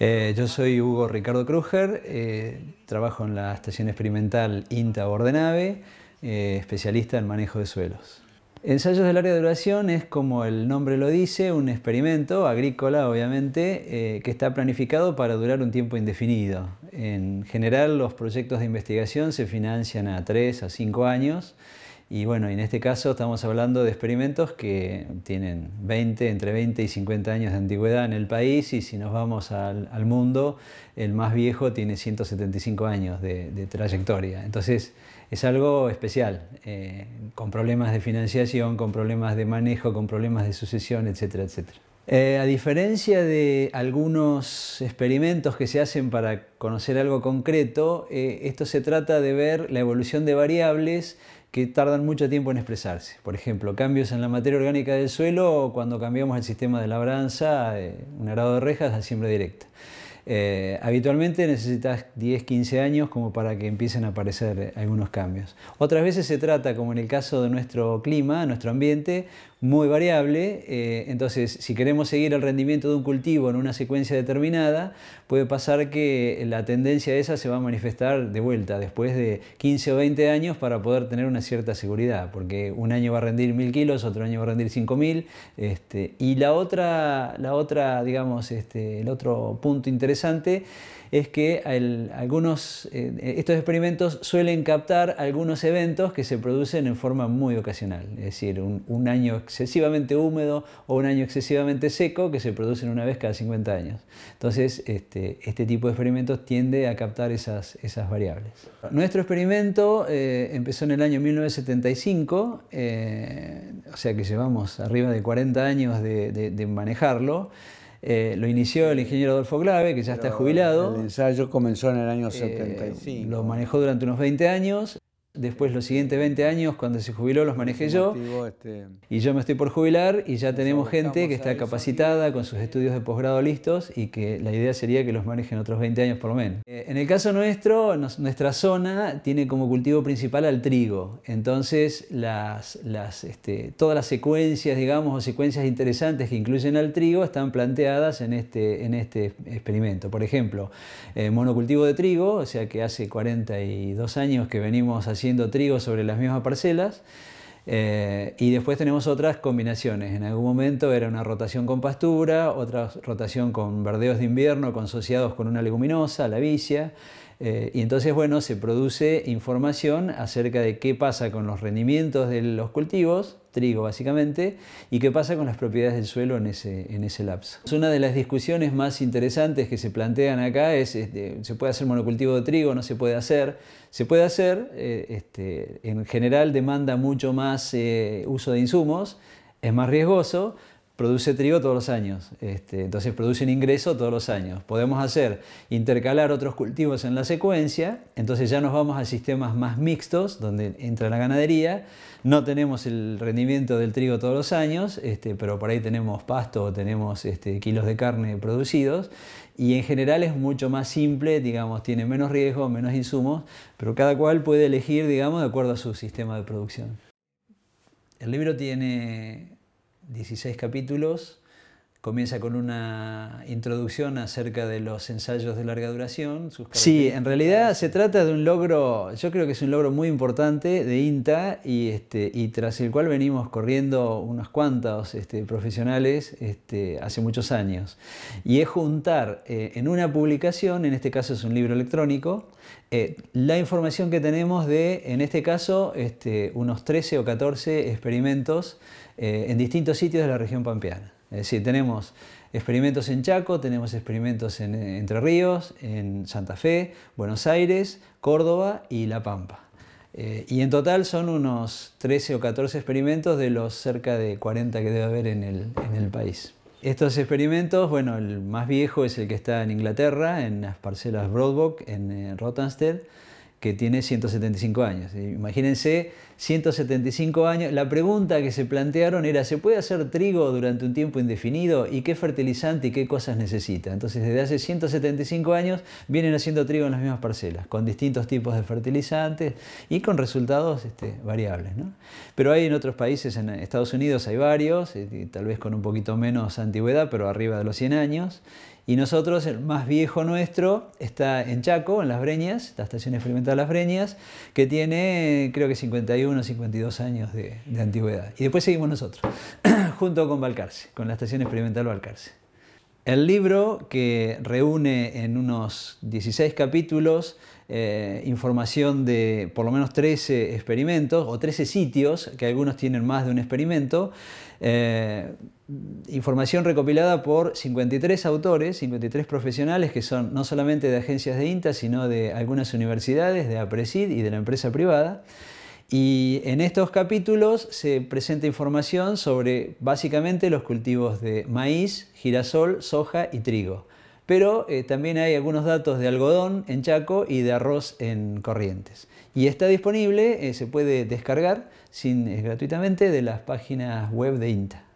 Eh, yo soy Hugo Ricardo Kruger, eh, trabajo en la estación experimental INTA Bordenave, eh, especialista en manejo de suelos. Ensayos del área de duración es, como el nombre lo dice, un experimento agrícola, obviamente, que está planificado para durar un tiempo indefinido. En general, los proyectos de investigación se financian a tres a cinco años y bueno, en este caso estamos hablando de experimentos que tienen 20, entre 20 y 50 años de antigüedad en el país y si nos vamos al, mundo, el más viejo tiene 175 años de, trayectoria. Entonces es algo especial, eh, con problemas de financiación, con problemas de manejo, con problemas de sucesión, etcétera, etcétera. Eh, a diferencia de algunos experimentos que se hacen para conocer algo concreto, eh, esto se trata de ver la evolución de variables que tardan mucho tiempo en expresarse. Por ejemplo, cambios en la materia orgánica del suelo cuando cambiamos el sistema de labranza, eh, un arado de rejas a siembra directa. Eh, habitualmente necesitas 10, 15 años como para que empiecen a aparecer algunos cambios. Otras veces se trata, como en el caso de nuestro clima, nuestro ambiente, muy variable. Eh, entonces, si queremos seguir el rendimiento de un cultivo en una secuencia determinada, puede pasar que la tendencia esa se va a manifestar de vuelta después de 15 o 20 años para poder tener una cierta seguridad, porque un año va a rendir 1000 kilos, otro año va a rendir 5000. Este, y la otra, la otra, digamos, este, el otro punto interesante es que algunos, eh, estos experimentos suelen captar algunos eventos que se producen en forma muy ocasional, es decir, un, un año excesivamente húmedo o un año excesivamente seco que se producen una vez cada 50 años. Entonces, este, este, tipo de experimentos tiende a captar esas, variables. Nuestro experimento eh, empezó en el año 1975, eh, o sea que llevamos arriba de 40 años de, manejarlo. Eh, lo inició el ingeniero Adolfo Clave, que ya está jubilado. El ensayo comenzó en el año 75. lo manejó durante unos 20 años. Después los siguientes 20 años, cuando se jubiló, los manejé yo. Este y yo me estoy por jubilar y ya tenemos gente que está capacitada, con sus estudios de posgrado listos y que la idea sería que los manejen otros 20 años por lo menos. Eh, en el caso nuestro, nuestra zona tiene como cultivo principal al trigo. Entonces, este, todas las secuencias, digamos, o secuencias interesantes que incluyen al trigo están planteadas en este, este experimento. Por ejemplo, eh, monocultivo de trigo, o sea que hace 42 años que venimos haciendo trigo sobre las mismas parcelas. Eh, y después tenemos otras combinaciones. En algún momento era una rotación con pastura, otra rotación con verdeos de invierno, consociados con una leguminosa, la vicia. Eh, y entonces, bueno, se produce información acerca de qué pasa con los rendimientos de los cultivos, trigo básicamente, y qué pasa con las propiedades del suelo en ese, en ese lapso. Una de las discusiones más interesantes que se plantean acá es, este, ¿se puede hacer monocultivo de trigo? ¿No se puede hacer? Se puede hacer, eh, este, en general demanda mucho más eh, uso de insumos, es más riesgoso, produce trigo todos los años, este, entonces producen ingreso todos los años. Podemos hacer intercalar otros cultivos en la secuencia, entonces ya nos vamos a sistemas más mixtos, donde entra la ganadería, no tenemos el rendimiento del trigo todos los años, este, pero por ahí tenemos pasto o tenemos este, kilos de carne producidos, y en general es mucho más simple, digamos, tiene menos riesgo, menos insumos, pero cada cual puede elegir, digamos, de acuerdo a su sistema de producción. El libro tiene 16 capítulos comienza con una introducción acerca de los ensayos de larga duración. Sus sí, en realidad se trata de un logro, yo creo que es un logro muy importante de INTA y, este, tras el cual venimos corriendo unos cuantos este, profesionales este, hace muchos años. Y es juntar eh, en una publicación, en este caso es un libro electrónico, eh, la información que tenemos de, en este caso, unos 13 o 14 experimentos eh, en distintos sitios de la región pampeana. Es decir, tenemos experimentos en Chaco, tenemos experimentos en eh, Entre Ríos, en Santa Fe, Buenos Aires, Córdoba y La Pampa. Eh, y en total son unos 13 o 14 experimentos de los cerca de 40 que debe haber en el, país. Estos experimentos, bueno, el más viejo es el que está en Inglaterra, en las parcelas Broadbock, en eh, que tiene 175 años. Eh, imagínense, 175 años. La pregunta que se plantearon era, ¿se puede hacer trigo durante un tiempo indefinido? ¿Y qué fertilizante y qué cosas necesita? Entonces, desde hace 175 años vienen haciendo trigo en las mismas parcelas, con distintos tipos de fertilizantes y con resultados este, variables. Pero hay en otros países, en Estados Unidos hay varios, eh, tal vez con un poquito menos antigüedad, pero arriba de los 100 años. Y nosotros, el más viejo nuestro, está en Chaco, en Las Breñas, la estación experimental Las Breñas, que tiene creo que 51 o 52 años de, antigüedad. Y después seguimos nosotros, junto con Valcarce, con la estación experimental Valcarce. El libro que reúne en unos 16 capítulos eh, información de por lo menos 13 experimentos o 13 sitios, que algunos tienen más de un experimento, eh, información recopilada por 53 autores, 53 profesionales que son no solamente de agencias de INTA, sino de algunas universidades, de APRESID y de la empresa privada. Y en estos capítulos se presenta información sobre básicamente los cultivos de maíz, girasol, soja y trigo. Pero eh, también hay algunos datos de algodón en Chaco y de arroz en Corrientes. Y está disponible, eh, se puede descargar sin, eh, gratuitamente de las páginas web de INTA.